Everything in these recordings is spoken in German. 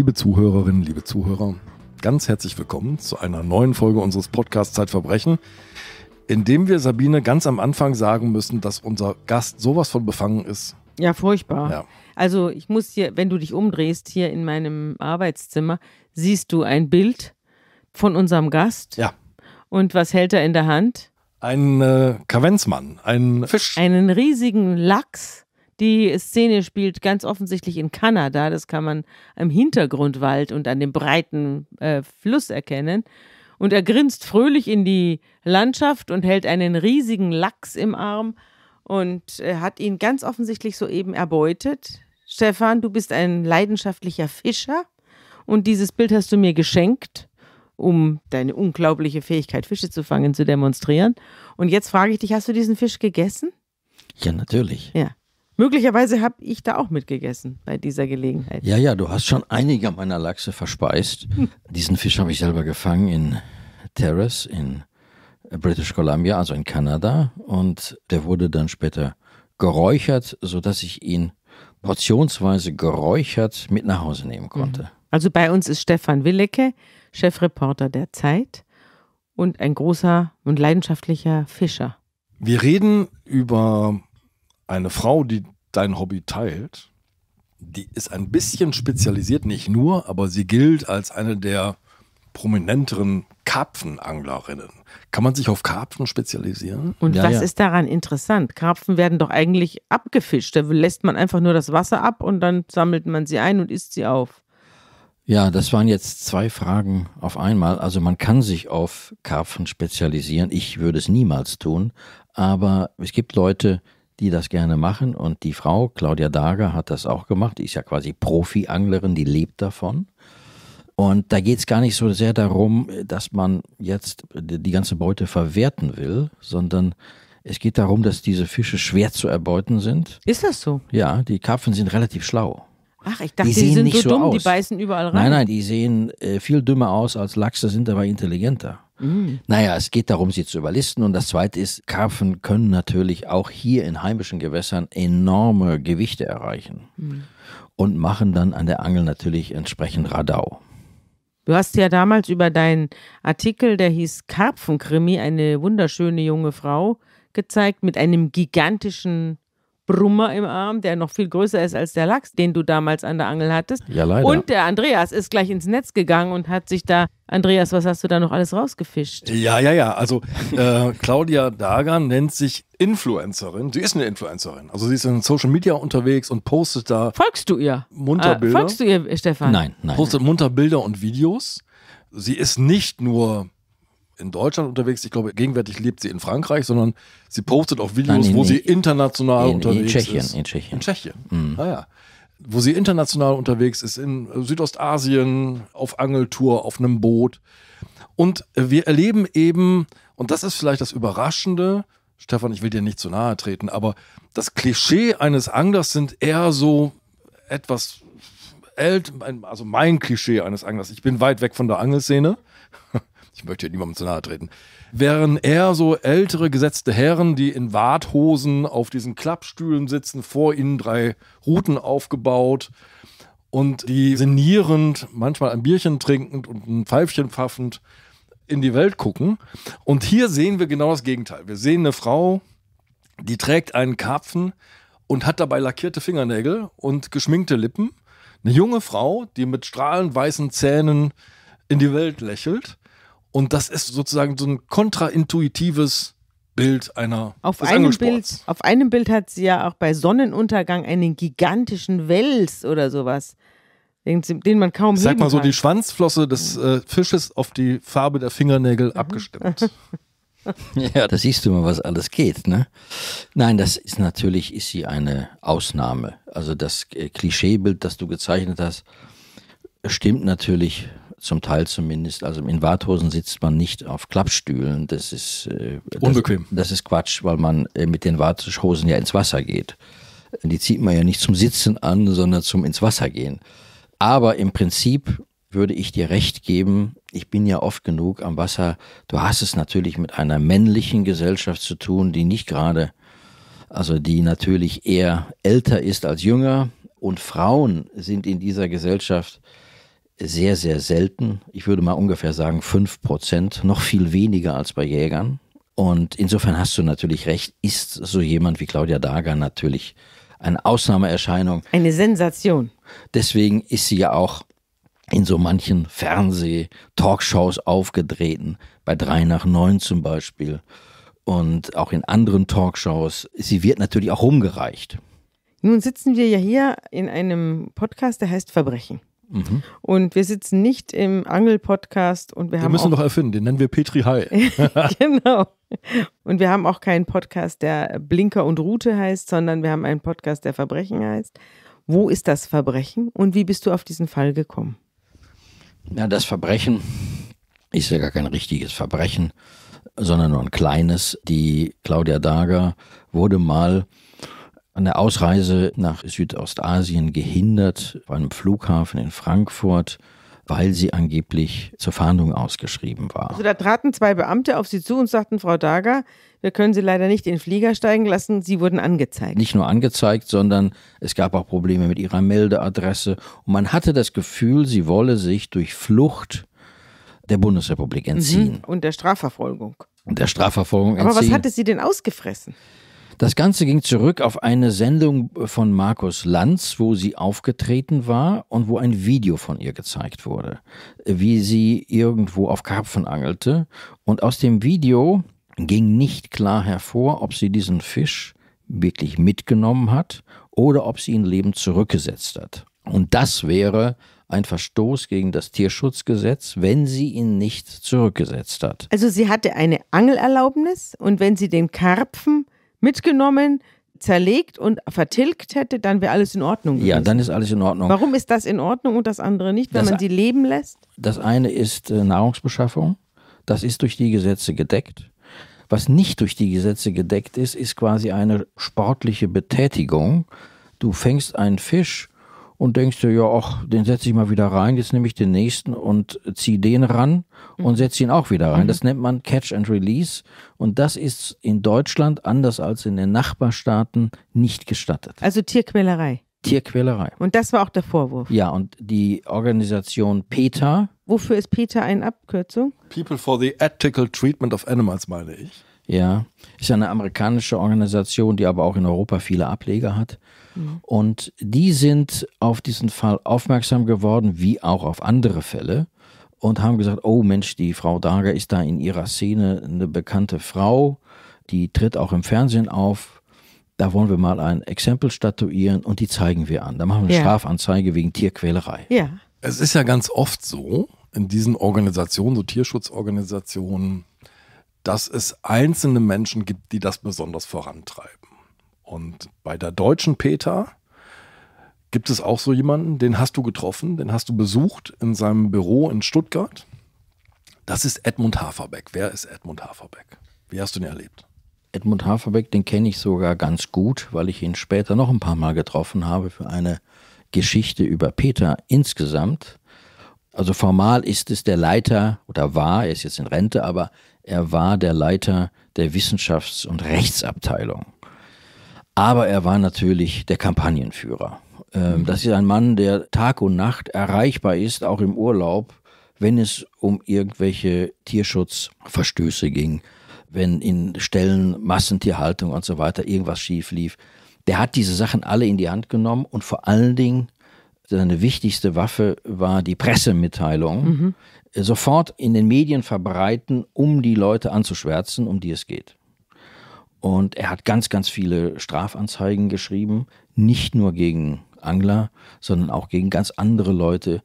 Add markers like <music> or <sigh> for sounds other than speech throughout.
Liebe Zuhörerinnen, liebe Zuhörer, ganz herzlich willkommen zu einer neuen Folge unseres Podcasts Zeitverbrechen, in dem wir Sabine ganz am Anfang sagen müssen, dass unser Gast sowas von befangen ist. Ja, furchtbar. Ja. Also ich muss hier, wenn du dich umdrehst hier in meinem Arbeitszimmer, siehst du ein Bild von unserem Gast. Ja. Und was hält er in der Hand? Ein äh, Kavenzmann, ein Fisch. Einen riesigen Lachs die Szene spielt ganz offensichtlich in Kanada. Das kann man am Hintergrundwald und an dem breiten äh, Fluss erkennen. Und er grinst fröhlich in die Landschaft und hält einen riesigen Lachs im Arm und äh, hat ihn ganz offensichtlich soeben erbeutet. Stefan, du bist ein leidenschaftlicher Fischer und dieses Bild hast du mir geschenkt, um deine unglaubliche Fähigkeit, Fische zu fangen, zu demonstrieren. Und jetzt frage ich dich, hast du diesen Fisch gegessen? Ja, natürlich. Ja. Möglicherweise habe ich da auch mitgegessen bei dieser Gelegenheit. Ja, ja, du hast schon einige meiner Lachse verspeist. Hm. Diesen Fisch habe ich selber gefangen in Terrace in British Columbia, also in Kanada. Und der wurde dann später geräuchert, sodass ich ihn portionsweise geräuchert mit nach Hause nehmen hm. konnte. Also bei uns ist Stefan Willecke, Chefreporter der Zeit und ein großer und leidenschaftlicher Fischer. Wir reden über eine Frau, die dein Hobby teilt, die ist ein bisschen spezialisiert, nicht nur, aber sie gilt als eine der prominenteren Karpfenanglerinnen. Kann man sich auf Karpfen spezialisieren? Und ja, was ja. ist daran interessant? Karpfen werden doch eigentlich abgefischt. Da lässt man einfach nur das Wasser ab und dann sammelt man sie ein und isst sie auf. Ja, das waren jetzt zwei Fragen auf einmal. Also man kann sich auf Karpfen spezialisieren. Ich würde es niemals tun. Aber es gibt Leute, die das gerne machen. Und die Frau, Claudia Dager, hat das auch gemacht. Die ist ja quasi Profi-Anglerin, die lebt davon. Und da geht es gar nicht so sehr darum, dass man jetzt die ganze Beute verwerten will, sondern es geht darum, dass diese Fische schwer zu erbeuten sind. Ist das so? Ja, die Karpfen sind relativ schlau. Ach, ich dachte, die, die sind so dumm, so die beißen überall rein. Nein, nein, die sehen äh, viel dümmer aus als Lachse, sind aber intelligenter. Mhm. Naja, es geht darum, sie zu überlisten. Und das Zweite ist, Karpfen können natürlich auch hier in heimischen Gewässern enorme Gewichte erreichen mhm. und machen dann an der Angel natürlich entsprechend Radau. Du hast ja damals über deinen Artikel, der hieß Karpfenkrimi, eine wunderschöne junge Frau gezeigt mit einem gigantischen Brummer im Arm, der noch viel größer ist als der Lachs, den du damals an der Angel hattest. Ja, leider. Und der Andreas ist gleich ins Netz gegangen und hat sich da Andreas, was hast du da noch alles rausgefischt? Ja, ja, ja. Also äh, <laughs> Claudia Dagan nennt sich Influencerin. Sie ist eine Influencerin. Also sie ist in Social Media unterwegs und postet da. Folgst du ihr? Munter äh, Bilder. folgst du ihr, Stefan? Nein, nein. Postet munter Bilder und Videos. Sie ist nicht nur in Deutschland unterwegs. Ich glaube, gegenwärtig lebt sie in Frankreich, sondern sie postet auch Videos, Nein, in, wo sie international in, unterwegs in Tschechien, ist. In Tschechien. In Tschechien. Mhm. Ah, ja. Wo sie international unterwegs ist, in Südostasien, auf Angeltour, auf einem Boot. Und wir erleben eben, und das ist vielleicht das Überraschende, Stefan, ich will dir nicht zu nahe treten, aber das Klischee eines Anglers sind eher so etwas also mein Klischee eines Anglers. Ich bin weit weg von der Angelszene ich möchte niemandem zu nahe treten, wären eher so ältere gesetzte Herren, die in Warthosen auf diesen Klappstühlen sitzen, vor ihnen drei Routen aufgebaut und die sinnierend, manchmal ein Bierchen trinkend und ein Pfeifchen pfaffend in die Welt gucken. Und hier sehen wir genau das Gegenteil. Wir sehen eine Frau, die trägt einen Karpfen und hat dabei lackierte Fingernägel und geschminkte Lippen. Eine junge Frau, die mit strahlend weißen Zähnen in die Welt lächelt. Und das ist sozusagen so ein kontraintuitives Bild einer auf einem Bild, auf einem Bild hat sie ja auch bei Sonnenuntergang einen gigantischen Wels oder sowas, den, den man kaum ich Sag mal so kann. die Schwanzflosse des mhm. äh, Fisches auf die Farbe der Fingernägel mhm. abgestimmt. <laughs> ja, da siehst du mal, was alles geht, ne? Nein, das ist natürlich ist sie eine Ausnahme. Also das äh, Klischeebild, das du gezeichnet hast, stimmt natürlich zum Teil zumindest, also in Warthosen sitzt man nicht auf Klappstühlen. Das ist äh, unbequem. Das ist Quatsch, weil man äh, mit den Warthosen ja ins Wasser geht. Die zieht man ja nicht zum Sitzen an, sondern zum ins Wasser gehen. Aber im Prinzip würde ich dir recht geben, ich bin ja oft genug am Wasser. Du hast es natürlich mit einer männlichen Gesellschaft zu tun, die nicht gerade, also die natürlich eher älter ist als jünger. Und Frauen sind in dieser Gesellschaft sehr, sehr selten. Ich würde mal ungefähr sagen 5%, Prozent, noch viel weniger als bei Jägern. Und insofern hast du natürlich recht, ist so jemand wie Claudia Dager natürlich eine Ausnahmeerscheinung. Eine Sensation. Deswegen ist sie ja auch in so manchen Fernseh-Talkshows aufgetreten, bei 3 nach 9 zum Beispiel und auch in anderen Talkshows. Sie wird natürlich auch rumgereicht. Nun sitzen wir ja hier in einem Podcast, der heißt Verbrechen. Mhm. Und wir sitzen nicht im Angel-Podcast und wir den haben. Den müssen wir noch erfinden, den nennen wir Petri High. <laughs> <laughs> genau. Und wir haben auch keinen Podcast, der Blinker und Route heißt, sondern wir haben einen Podcast, der Verbrechen heißt. Wo ist das Verbrechen und wie bist du auf diesen Fall gekommen? Ja, das Verbrechen ist ja gar kein richtiges Verbrechen, sondern nur ein kleines. Die Claudia Dager wurde mal an der Ausreise nach Südostasien gehindert, bei einem Flughafen in Frankfurt, weil sie angeblich zur Fahndung ausgeschrieben war. Also da traten zwei Beamte auf sie zu und sagten, Frau Dager, wir können Sie leider nicht in den Flieger steigen lassen, Sie wurden angezeigt. Nicht nur angezeigt, sondern es gab auch Probleme mit ihrer Meldeadresse und man hatte das Gefühl, sie wolle sich durch Flucht der Bundesrepublik mhm. entziehen. Mhm. Und der Strafverfolgung. Und der Strafverfolgung entziehen. Aber was hatte sie denn ausgefressen? Das Ganze ging zurück auf eine Sendung von Markus Lanz, wo sie aufgetreten war und wo ein Video von ihr gezeigt wurde, wie sie irgendwo auf Karpfen angelte. Und aus dem Video ging nicht klar hervor, ob sie diesen Fisch wirklich mitgenommen hat oder ob sie ihn lebend zurückgesetzt hat. Und das wäre ein Verstoß gegen das Tierschutzgesetz, wenn sie ihn nicht zurückgesetzt hat. Also sie hatte eine Angelerlaubnis und wenn sie den Karpfen mitgenommen, zerlegt und vertilgt hätte, dann wäre alles in Ordnung. Gewesen. Ja, dann ist alles in Ordnung. Warum ist das in Ordnung und das andere nicht, wenn das man sie leben lässt? Das eine ist äh, Nahrungsbeschaffung. Das ist durch die Gesetze gedeckt. Was nicht durch die Gesetze gedeckt ist, ist quasi eine sportliche Betätigung. Du fängst einen Fisch und denkst du, ja, ach, den setze ich mal wieder rein, jetzt nehme ich den nächsten und ziehe den ran mhm. und setze ihn auch wieder rein. Mhm. Das nennt man Catch and Release und das ist in Deutschland anders als in den Nachbarstaaten nicht gestattet. Also Tierquälerei. Tierquälerei. Und das war auch der Vorwurf. Ja, und die Organisation PETA. Wofür ist PETA eine Abkürzung? People for the Ethical Treatment of Animals, meine ich. Ja, ist eine amerikanische Organisation, die aber auch in Europa viele Ableger hat. Mhm. Und die sind auf diesen Fall aufmerksam geworden, wie auch auf andere Fälle, und haben gesagt, oh Mensch, die Frau Dager ist da in ihrer Szene eine bekannte Frau, die tritt auch im Fernsehen auf. Da wollen wir mal ein Exempel statuieren und die zeigen wir an. Da machen wir eine ja. Strafanzeige wegen Tierquälerei. Ja. Es ist ja ganz oft so, in diesen Organisationen, so Tierschutzorganisationen, dass es einzelne Menschen gibt, die das besonders vorantreiben. Und bei der deutschen Peter gibt es auch so jemanden, den hast du getroffen, den hast du besucht in seinem Büro in Stuttgart. Das ist Edmund Haferbeck. Wer ist Edmund Haferbeck? Wie hast du ihn erlebt? Edmund Haferbeck, den kenne ich sogar ganz gut, weil ich ihn später noch ein paar Mal getroffen habe für eine Geschichte über Peter insgesamt. Also formal ist es der Leiter oder war, er ist jetzt in Rente, aber er war der Leiter der Wissenschafts- und Rechtsabteilung. Aber er war natürlich der Kampagnenführer. Ähm, mhm. Das ist ein Mann, der Tag und Nacht erreichbar ist, auch im Urlaub, wenn es um irgendwelche Tierschutzverstöße ging, wenn in Stellen Massentierhaltung und so weiter irgendwas schief lief. Der hat diese Sachen alle in die Hand genommen und vor allen Dingen seine wichtigste Waffe war die Pressemitteilung. Mhm. Sofort in den Medien verbreiten, um die Leute anzuschwärzen, um die es geht. Und er hat ganz, ganz viele Strafanzeigen geschrieben, nicht nur gegen Angler, sondern auch gegen ganz andere Leute,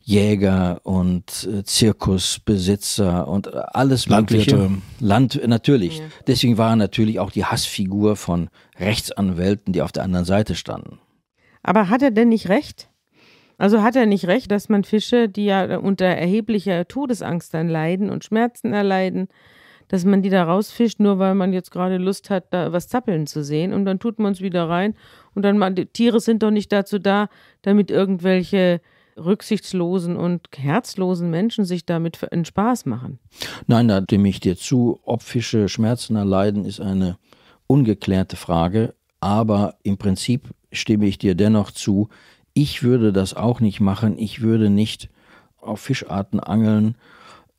Jäger und äh, Zirkusbesitzer und äh, alles Mögliche. Land, natürlich. Ja. Deswegen war er natürlich auch die Hassfigur von Rechtsanwälten, die auf der anderen Seite standen. Aber hat er denn nicht recht? Also hat er nicht recht, dass man Fische, die ja unter erheblicher Todesangst dann leiden und Schmerzen erleiden, dass man die da rausfischt, nur weil man jetzt gerade Lust hat, da was zappeln zu sehen. Und dann tut man es wieder rein. Und dann, man, Tiere sind doch nicht dazu da, damit irgendwelche rücksichtslosen und herzlosen Menschen sich damit einen Spaß machen. Nein, da stimme ich dir zu. Ob Fische Schmerzen erleiden, ist eine ungeklärte Frage. Aber im Prinzip stimme ich dir dennoch zu, ich würde das auch nicht machen. Ich würde nicht auf Fischarten angeln,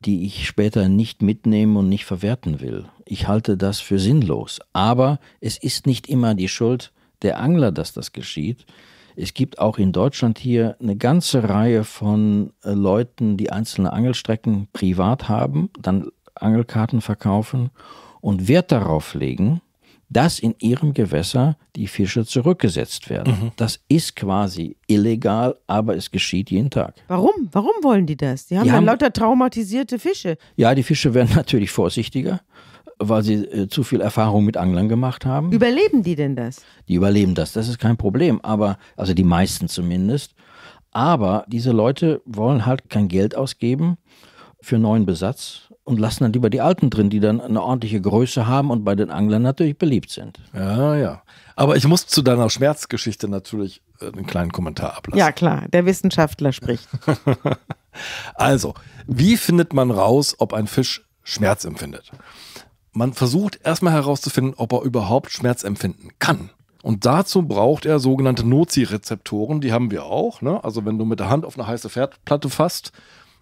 die ich später nicht mitnehmen und nicht verwerten will. Ich halte das für sinnlos. Aber es ist nicht immer die Schuld der Angler, dass das geschieht. Es gibt auch in Deutschland hier eine ganze Reihe von äh, Leuten, die einzelne Angelstrecken privat haben, dann Angelkarten verkaufen und Wert darauf legen, dass in ihrem Gewässer die Fische zurückgesetzt werden. Mhm. Das ist quasi illegal, aber es geschieht jeden Tag. Warum? Warum wollen die das? Die haben die haben, lauter traumatisierte Fische. Ja, die Fische werden <laughs> natürlich vorsichtiger, weil sie äh, zu viel Erfahrung mit Anglern gemacht haben. Überleben die denn das? Die überleben das, das ist kein Problem, aber also die meisten zumindest. Aber diese Leute wollen halt kein Geld ausgeben für neuen Besatz, und lassen dann lieber die Alten drin, die dann eine ordentliche Größe haben und bei den Anglern natürlich beliebt sind. Ja, ja. Aber ich muss zu deiner Schmerzgeschichte natürlich äh, einen kleinen Kommentar ablassen. Ja, klar, der Wissenschaftler spricht. <laughs> also, wie findet man raus, ob ein Fisch Schmerz empfindet? Man versucht erstmal herauszufinden, ob er überhaupt Schmerz empfinden kann. Und dazu braucht er sogenannte Nozi-Rezeptoren, die haben wir auch. Ne? Also wenn du mit der Hand auf eine heiße Pferdplatte fasst,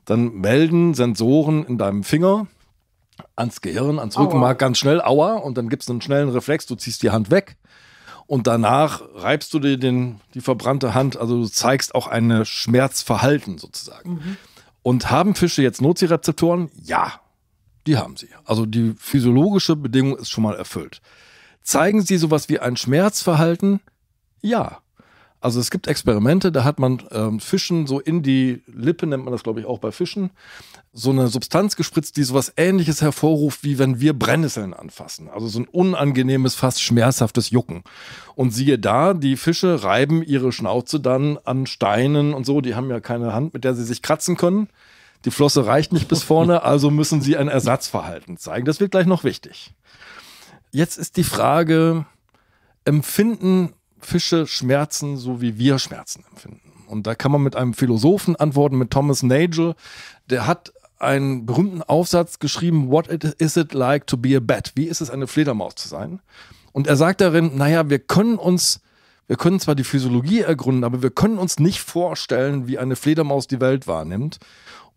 dann melden Sensoren in deinem Finger ans Gehirn, ans Rückenmark ganz schnell, aua, und dann gibt es einen schnellen Reflex, du ziehst die Hand weg und danach reibst du dir den, die verbrannte Hand, also du zeigst auch ein Schmerzverhalten sozusagen. Mhm. Und haben Fische jetzt Nozirezeptoren? Ja, die haben sie. Also die physiologische Bedingung ist schon mal erfüllt. Zeigen sie sowas wie ein Schmerzverhalten? Ja, also es gibt Experimente, da hat man ähm, Fischen so in die Lippe, nennt man das glaube ich auch bei Fischen, so eine Substanz gespritzt, die sowas ähnliches hervorruft, wie wenn wir Brennnesseln anfassen. Also so ein unangenehmes, fast schmerzhaftes Jucken. Und siehe da, die Fische reiben ihre Schnauze dann an Steinen und so, die haben ja keine Hand, mit der sie sich kratzen können. Die Flosse reicht nicht bis vorne, <laughs> also müssen sie ein Ersatzverhalten zeigen. Das wird gleich noch wichtig. Jetzt ist die Frage, empfinden Fische schmerzen, so wie wir Schmerzen empfinden. Und da kann man mit einem Philosophen antworten, mit Thomas Nagel. Der hat einen berühmten Aufsatz geschrieben, What is it like to be a bat? Wie ist es, eine Fledermaus zu sein? Und er sagt darin, naja, wir können uns, wir können zwar die Physiologie ergründen, aber wir können uns nicht vorstellen, wie eine Fledermaus die Welt wahrnimmt.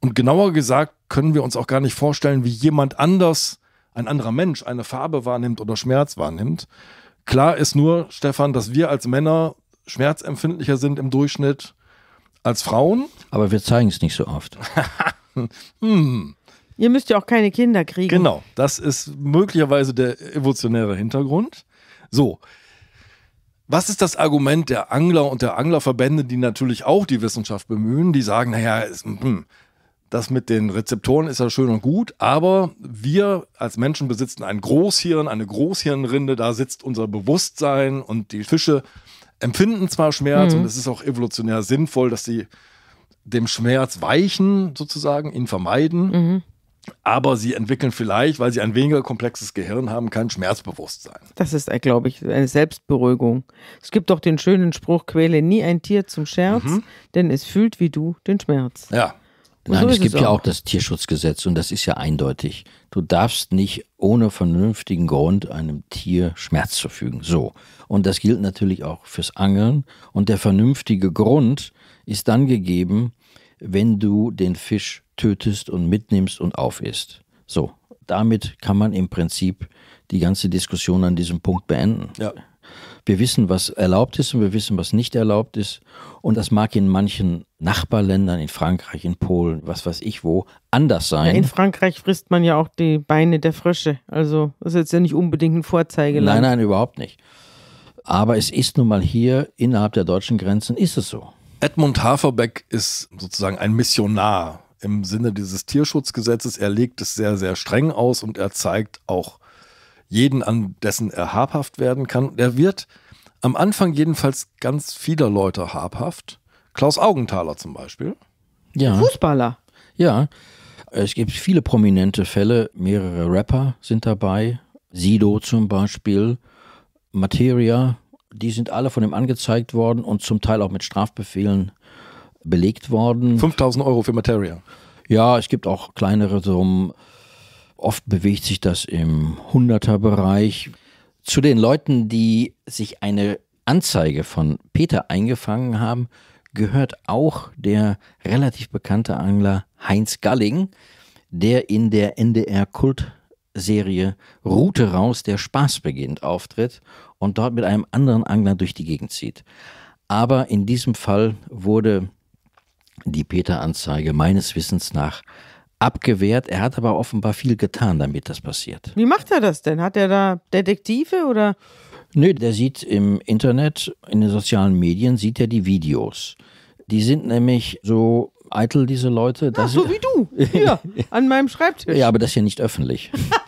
Und genauer gesagt können wir uns auch gar nicht vorstellen, wie jemand anders, ein anderer Mensch, eine Farbe wahrnimmt oder Schmerz wahrnimmt. Klar ist nur, Stefan, dass wir als Männer schmerzempfindlicher sind im Durchschnitt als Frauen. Aber wir zeigen es nicht so oft. <laughs> hm. Ihr müsst ja auch keine Kinder kriegen. Genau, das ist möglicherweise der evolutionäre Hintergrund. So, was ist das Argument der Angler und der Anglerverbände, die natürlich auch die Wissenschaft bemühen, die sagen, naja, es, hm, das mit den Rezeptoren ist ja schön und gut, aber wir als Menschen besitzen ein Großhirn, eine Großhirnrinde, da sitzt unser Bewusstsein und die Fische empfinden zwar Schmerz mhm. und es ist auch evolutionär sinnvoll, dass sie dem Schmerz weichen, sozusagen, ihn vermeiden. Mhm. Aber sie entwickeln vielleicht, weil sie ein weniger komplexes Gehirn haben, kein Schmerzbewusstsein. Das ist, äh, glaube ich, eine Selbstberuhigung. Es gibt doch den schönen Spruch, quäle nie ein Tier zum Scherz, mhm. denn es fühlt wie du den Schmerz. Ja, Nein, so es gibt es ja auch das Tierschutzgesetz und das ist ja eindeutig. Du darfst nicht ohne vernünftigen Grund einem Tier Schmerz zufügen. So. Und das gilt natürlich auch fürs Angeln. Und der vernünftige Grund ist dann gegeben, wenn du den Fisch tötest und mitnimmst und aufisst. So. Damit kann man im Prinzip die ganze Diskussion an diesem Punkt beenden. Ja. Wir wissen, was erlaubt ist und wir wissen, was nicht erlaubt ist. Und das mag in manchen Nachbarländern, in Frankreich, in Polen, was weiß ich wo, anders sein. Ja, in Frankreich frisst man ja auch die Beine der Frösche. Also das ist jetzt ja nicht unbedingt ein Vorzeigeland. Nein, nein, überhaupt nicht. Aber es ist nun mal hier innerhalb der deutschen Grenzen, ist es so. Edmund Haferbeck ist sozusagen ein Missionar im Sinne dieses Tierschutzgesetzes. Er legt es sehr, sehr streng aus und er zeigt auch jeden, an dessen er habhaft werden kann. Er wird am Anfang jedenfalls ganz vieler Leute habhaft. Klaus Augenthaler zum Beispiel. Ja. Fußballer. Ja. Es gibt viele prominente Fälle. Mehrere Rapper sind dabei. Sido zum Beispiel. Materia. Die sind alle von ihm angezeigt worden und zum Teil auch mit Strafbefehlen belegt worden. 5000 Euro für Materia. Ja, es gibt auch kleinere Summen. So Oft bewegt sich das im Bereich. Zu den Leuten, die sich eine Anzeige von Peter eingefangen haben, gehört auch der relativ bekannte Angler Heinz Galling, der in der NDR-Kultserie Route raus, der Spaß beginnt, auftritt und dort mit einem anderen Angler durch die Gegend zieht. Aber in diesem Fall wurde die Peter-Anzeige meines Wissens nach abgewehrt. Er hat aber offenbar viel getan, damit das passiert. Wie macht er das denn? Hat er da Detektive oder? Nö, der sieht im Internet, in den sozialen Medien, sieht er die Videos. Die sind nämlich so eitel, diese Leute. Ja, so wie du, hier, <laughs> an meinem Schreibtisch. Ja, aber das ist ja nicht öffentlich. <laughs>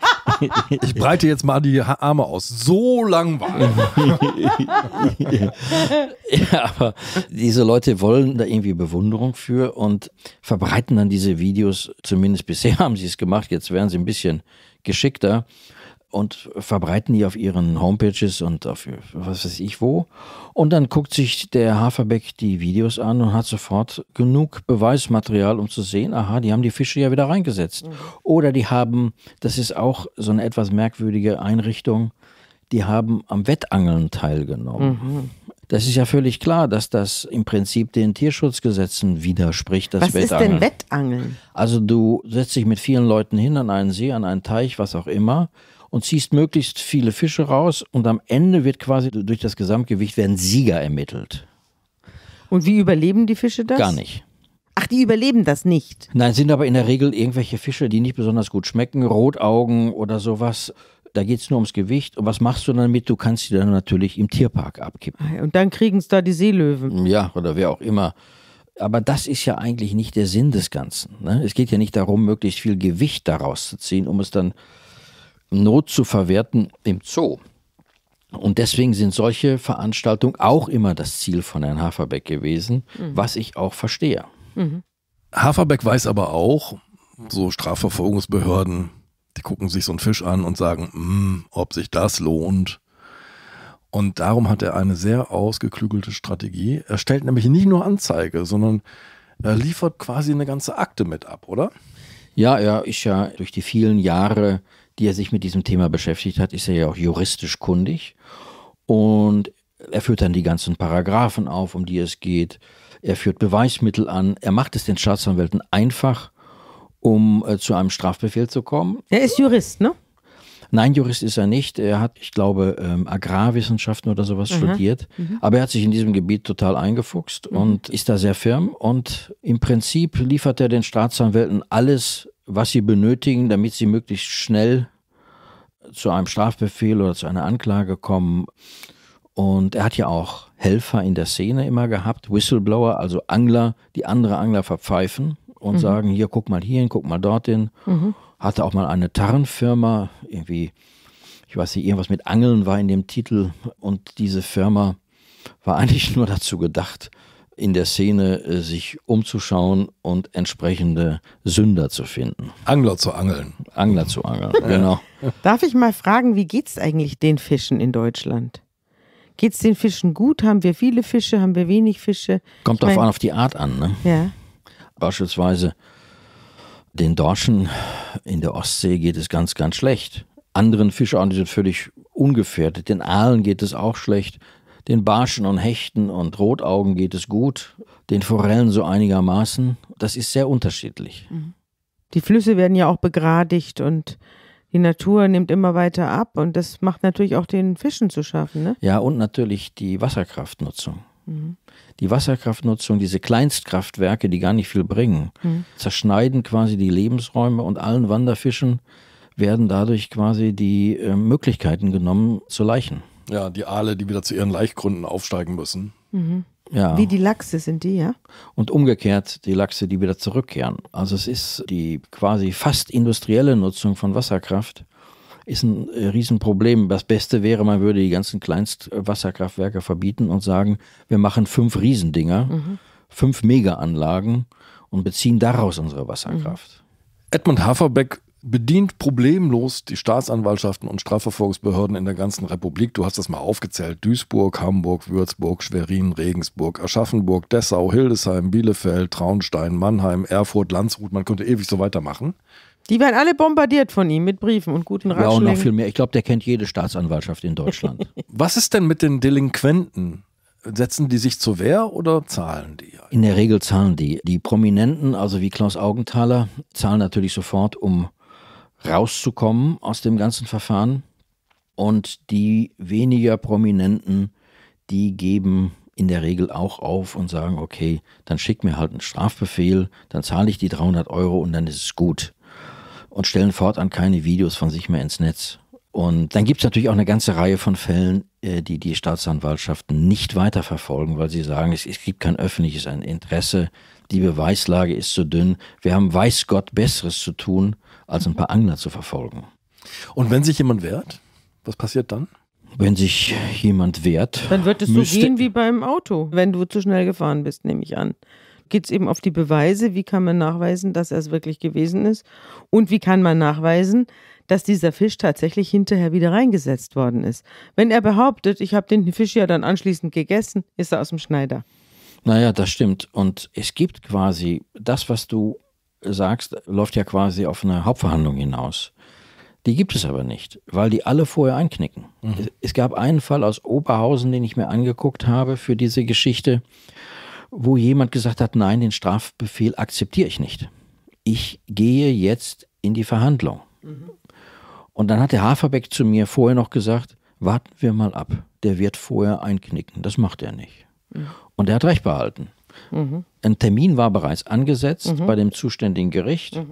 ich breite jetzt mal die Arme aus. So lang war <laughs> Ja, aber diese Leute wollen da irgendwie Bewunderung für und verbreiten dann diese Videos. Zumindest bisher haben sie es gemacht. Jetzt werden sie ein bisschen geschickter und verbreiten die auf ihren Homepages und auf was weiß ich wo. Und dann guckt sich der Haferbeck die Videos an und hat sofort genug Beweismaterial, um zu sehen, aha, die haben die Fische ja wieder reingesetzt. Mhm. Oder die haben, das ist auch so eine etwas merkwürdige Einrichtung, die haben am Wettangeln teilgenommen. Mhm. Das ist ja völlig klar, dass das im Prinzip den Tierschutzgesetzen widerspricht. was Wettangeln. ist denn Wettangeln? Also du setzt dich mit vielen Leuten hin an einen See, an einen Teich, was auch immer und ziehst möglichst viele Fische raus und am Ende wird quasi durch das Gesamtgewicht werden Sieger ermittelt. Und wie überleben die Fische das? Gar nicht. Ach, die überleben das nicht. Nein, sind aber in der Regel irgendwelche Fische, die nicht besonders gut schmecken, Rotaugen oder sowas. Da geht es nur ums Gewicht. Und was machst du dann damit? Du kannst die dann natürlich im Tierpark abkippen. Ah und dann kriegen es da die Seelöwen. Ja, oder wer auch immer. Aber das ist ja eigentlich nicht der Sinn des Ganzen. Ne? Es geht ja nicht darum, möglichst viel Gewicht daraus zu ziehen, um es dann Not zu verwerten im Zoo. Und deswegen sind solche Veranstaltungen auch immer das Ziel von Herrn Haferbeck gewesen, mhm. was ich auch verstehe. Mhm. Haferbeck weiß aber auch, so Strafverfolgungsbehörden, die gucken sich so einen Fisch an und sagen, mm, ob sich das lohnt. Und darum hat er eine sehr ausgeklügelte Strategie. Er stellt nämlich nicht nur Anzeige, sondern er liefert quasi eine ganze Akte mit ab, oder? Ja, er ist ja durch die vielen Jahre die er sich mit diesem Thema beschäftigt hat, ist er ja auch juristisch kundig. Und er führt dann die ganzen Paragraphen auf, um die es geht. Er führt Beweismittel an. Er macht es den Staatsanwälten einfach, um äh, zu einem Strafbefehl zu kommen. Er ist Jurist, ne? Nein, Jurist ist er nicht. Er hat, ich glaube, ähm, Agrarwissenschaften oder sowas Aha. Mhm. studiert. Mhm. Aber er hat sich in diesem Gebiet total eingefuchst mhm. und ist da sehr firm. Und im Prinzip liefert er den Staatsanwälten alles, was sie benötigen, damit sie möglichst schnell zu einem Strafbefehl oder zu einer Anklage kommen. Und er hat ja auch Helfer in der Szene immer gehabt, Whistleblower, also Angler, die andere Angler verpfeifen und mhm. sagen, hier, guck mal hierhin, guck mal dorthin. Mhm. Hatte auch mal eine Tarnfirma, irgendwie, ich weiß nicht, irgendwas mit Angeln war in dem Titel. Und diese Firma war <laughs> eigentlich nur dazu gedacht, in der Szene äh, sich umzuschauen und entsprechende Sünder zu finden. Angler zu angeln. Angler zu angeln, genau. Darf ich mal fragen, wie geht es eigentlich den Fischen in Deutschland? Geht es den Fischen gut? Haben wir viele Fische? Haben wir wenig Fische? Kommt darauf an, auf die Art an. Ne? Ja. Beispielsweise den Dorschen in der Ostsee geht es ganz, ganz schlecht. Anderen Fischarten sind völlig ungefährdet. Den Aalen geht es auch schlecht. Den Barschen und Hechten und Rotaugen geht es gut, den Forellen so einigermaßen. Das ist sehr unterschiedlich. Mhm. Die Flüsse werden ja auch begradigt und die Natur nimmt immer weiter ab und das macht natürlich auch den Fischen zu schaffen. Ne? Ja, und natürlich die Wasserkraftnutzung. Mhm. Die Wasserkraftnutzung, diese Kleinstkraftwerke, die gar nicht viel bringen, mhm. zerschneiden quasi die Lebensräume und allen Wanderfischen werden dadurch quasi die äh, Möglichkeiten genommen zu laichen. Ja, die Aale, die wieder zu ihren Laichgründen aufsteigen müssen. Mhm. Ja. Wie die Lachse sind die, ja? Und umgekehrt die Lachse, die wieder zurückkehren. Also es ist die quasi fast industrielle Nutzung von Wasserkraft ist ein äh, Riesenproblem. Das Beste wäre, man würde die ganzen Kleinstwasserkraftwerke verbieten und sagen, wir machen fünf Riesendinger, mhm. fünf Megaanlagen und beziehen daraus unsere Wasserkraft. Mhm. Edmund Haferbeck bedient problemlos die Staatsanwaltschaften und Strafverfolgungsbehörden in der ganzen Republik. Du hast das mal aufgezählt. Duisburg, Hamburg, Würzburg, Schwerin, Regensburg, Aschaffenburg, Dessau, Hildesheim, Bielefeld, Traunstein, Mannheim, Erfurt, Landshut. Man könnte ewig so weitermachen. Die werden alle bombardiert von ihm mit Briefen und guten Ratschlägen. Ja, und noch viel mehr. Ich glaube, der kennt jede Staatsanwaltschaft in Deutschland. <laughs> Was ist denn mit den Delinquenten? Setzen die sich zur Wehr oder zahlen die? In der Regel zahlen die. Die Prominenten, also wie Klaus Augenthaler, zahlen natürlich sofort, um rauszukommen aus dem ganzen Verfahren. Und die weniger prominenten, die geben in der Regel auch auf und sagen, okay, dann schick mir halt einen Strafbefehl, dann zahle ich die 300 Euro und dann ist es gut. Und stellen fortan keine Videos von sich mehr ins Netz. Und dann gibt es natürlich auch eine ganze Reihe von Fällen, äh, die die Staatsanwaltschaften nicht weiterverfolgen, weil sie sagen, es, gibt kein öffentliches Interesse, die Beweislage ist so dünn. Wir haben weiß Gott Besseres zu tun, als ein paar Angler zu verfolgen. Und wenn sich jemand wehrt, was passiert dann? Wenn sich jemand wehrt. Dann wird es so gehen wie beim Auto, wenn du zu schnell gefahren bist, nehme ich an. Geht es eben auf die Beweise, wie kann man nachweisen, dass er es wirklich gewesen ist? Und wie kann man nachweisen, dass dieser Fisch tatsächlich hinterher wieder reingesetzt worden ist? Wenn er behauptet, ich habe den Fisch ja dann anschließend gegessen, ist er aus dem Schneider. Naja, das stimmt. Und es gibt quasi, das, was du sagst, läuft ja quasi auf eine Hauptverhandlung hinaus. Die gibt es aber nicht, weil die alle vorher einknicken. Mhm. Es gab einen Fall aus Oberhausen, den ich mir angeguckt habe für diese Geschichte, wo jemand gesagt hat, nein, den Strafbefehl akzeptiere ich nicht. Ich gehe jetzt in die Verhandlung. Mhm. Und dann hat der Haferbeck zu mir vorher noch gesagt, warten wir mal ab. Der wird vorher einknicken. Das macht er nicht. Mhm. Und er hat Recht behalten. Mhm. Ein Termin war bereits angesetzt mhm. bei dem zuständigen Gericht mhm.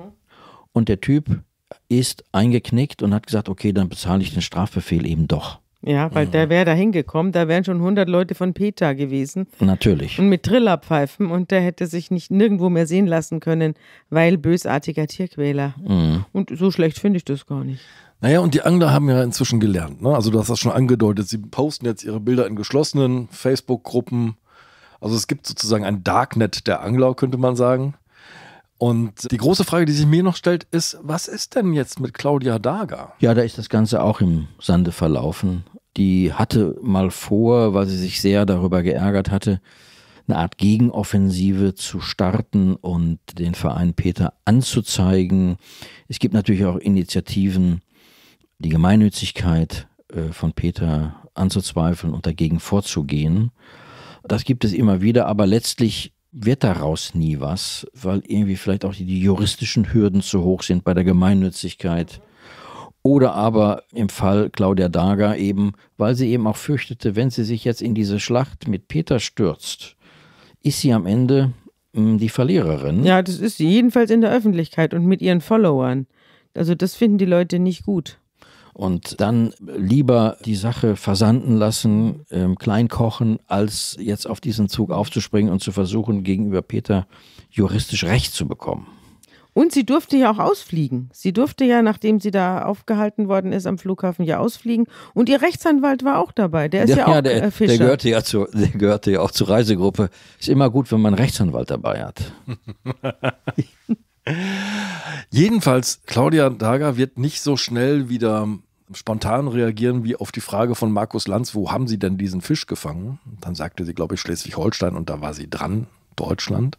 und der Typ ist eingeknickt und hat gesagt, okay, dann bezahle ich den Strafbefehl eben doch. Ja, weil mhm. der wäre da hingekommen, da wären schon 100 Leute von PETA gewesen. Natürlich. Und mit Trillerpfeifen und der hätte sich nicht nirgendwo mehr sehen lassen können, weil bösartiger Tierquäler. Mhm. Und so schlecht finde ich das gar nicht. Naja, und die Angler haben ja inzwischen gelernt. Ne? Also du hast das schon angedeutet. Sie posten jetzt ihre Bilder in geschlossenen Facebook-Gruppen. Also es gibt sozusagen ein Darknet der Angler, könnte man sagen. Und die große Frage, die sich mir noch stellt, ist, was ist denn jetzt mit Claudia Daga? Ja, da ist das Ganze auch im Sande verlaufen. Die hatte mal vor, weil sie sich sehr darüber geärgert hatte, eine Art Gegenoffensive zu starten und den Verein Peter anzuzeigen. Es gibt natürlich auch Initiativen, die Gemeinnützigkeit äh, von Peter anzuzweifeln und dagegen vorzugehen. Das gibt es immer wieder, aber letztlich wird daraus nie was, weil irgendwie vielleicht auch die, juristischen Hürden zu hoch sind bei der Gemeinnützigkeit. Oder aber im Fall Claudia Daga eben, weil sie eben auch fürchtete, wenn sie sich jetzt in diese Schlacht mit Peter stürzt, ist sie am Ende hm, die Verliererin. Ja, das ist sie jedenfalls in der Öffentlichkeit und mit ihren Followern. Also das finden die Leute nicht gut. Und dann lieber die Sache versanden lassen, ähm, klein kochen, als jetzt auf diesen Zug aufzuspringen und zu versuchen, gegenüber Peter juristisch Recht zu bekommen. Und sie durfte ja auch ausfliegen. Sie durfte ja, nachdem sie da aufgehalten worden ist am Flughafen, ja ausfliegen. Und ihr Rechtsanwalt war auch dabei. Der ist ja, ja auch ja, äh, der, Fischer. Der gehörte ja, zu, der gehörte ja auch zur Reisegruppe. Ist immer gut, wenn man einen Rechtsanwalt dabei hat. <laughs> Jedenfalls, Claudia Dager wird nicht so schnell wieder spontan reagieren wie auf die Frage von Markus Lanz, wo haben Sie denn diesen Fisch gefangen? Dann sagte sie, glaube ich, Schleswig-Holstein und da war sie dran, Deutschland.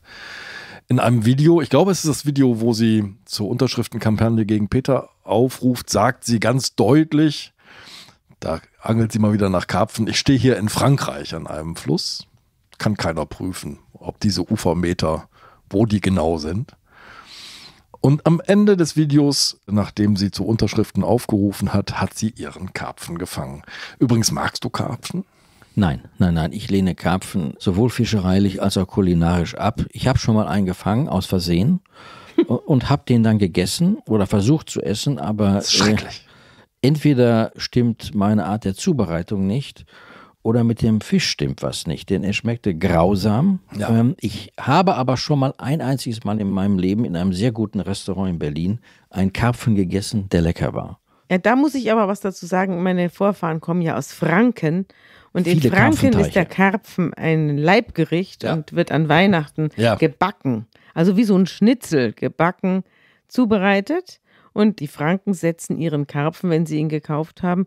In einem Video, ich glaube, es ist das Video, wo sie zur Unterschriftenkampagne gegen Peter aufruft, sagt sie ganz deutlich, da angelt sie mal wieder nach Karpfen, ich stehe hier in Frankreich an einem Fluss, kann keiner prüfen, ob diese Ufermeter, wo die genau sind. Und am Ende des Videos, nachdem sie zu Unterschriften aufgerufen hat, hat sie ihren Karpfen gefangen. Übrigens, magst du Karpfen? Nein, nein, nein, ich lehne Karpfen sowohl fischereilich als auch kulinarisch ab. Ich habe schon mal einen gefangen, aus Versehen, <laughs> und habe den dann gegessen oder versucht zu essen, aber schrecklich. Äh, entweder stimmt meine Art der Zubereitung nicht oder mit dem Fisch stimmt was nicht, denn er schmeckte grausam. Ja. Ähm, ich habe aber schon mal ein einziges Mal in meinem Leben in einem sehr guten Restaurant in Berlin einen Karpfen gegessen, der lecker war. Ja, da muss ich aber was dazu sagen. Meine Vorfahren kommen ja aus Franken. Und Viele in Franken ist der Karpfen ein Leibgericht ja. und wird an Weihnachten ja. gebacken. Also wie so ein Schnitzel gebacken, zubereitet. Und die Franken setzen ihren Karpfen, wenn sie ihn gekauft haben,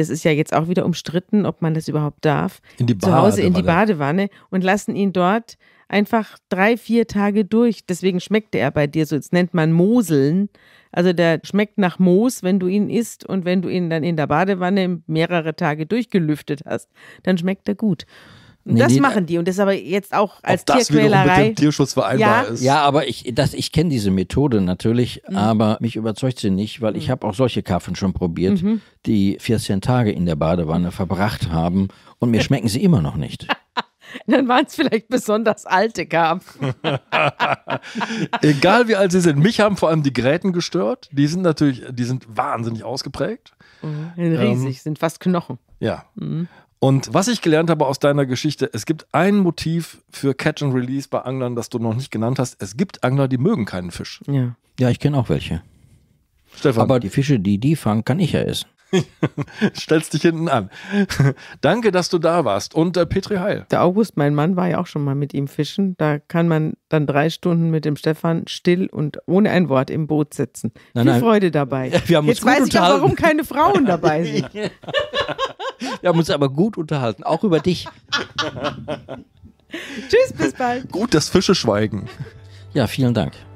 das ist ja jetzt auch wieder umstritten, ob man das überhaupt darf, zu Hause in die Badewanne und lassen ihn dort einfach drei, vier Tage durch. Deswegen schmeckt er bei dir so. Jetzt nennt man Moseln. Also der schmeckt nach Moos, wenn du ihn isst und wenn du ihn dann in der Badewanne mehrere Tage durchgelüftet hast, dann schmeckt er gut. Nee, das nee, machen die und das aber jetzt auch als ob Tierquälerei. Das mit dem Tierschutz vereinbar ja. ist. Ja, aber ich, ich kenne diese Methode natürlich, mhm. aber mich überzeugt sie nicht, weil mhm. ich habe auch solche Kaffen schon probiert, mhm. die 14 Tage in der Badewanne verbracht haben und mir <laughs> schmecken sie immer noch nicht. <laughs> Dann waren es vielleicht besonders alte Karpfen. <laughs> Egal wie alt sie sind. Mich haben vor allem die Gräten gestört. Die sind natürlich, die sind wahnsinnig ausgeprägt. Mhm, riesig, ähm, sind fast Knochen. Ja. Mhm. Und was ich gelernt habe aus deiner Geschichte, es gibt ein Motiv für Catch and Release bei Anglern, das du noch nicht genannt hast. Es gibt Angler, die mögen keinen Fisch. Ja, ja ich kenne auch welche. Stefan. Aber die Fische, die die fangen, kann ich ja essen. <laughs> Stellst dich hinten an. <laughs> Danke, dass du da warst. Und äh, Petri Heil. Der August, mein Mann, war ja auch schon mal mit ihm fischen. Da kann man dann drei Stunden mit dem Stefan still und ohne ein Wort im Boot sitzen. Nein, Viel nein. Freude dabei. Ja, wir haben Jetzt uns gut weiß ich auch, warum keine Frauen dabei <laughs> sind. wir haben uns aber gut unterhalten, auch über dich. Tschüss, bis bald. Gut, das Fische schweigen. Ja, vielen Dank.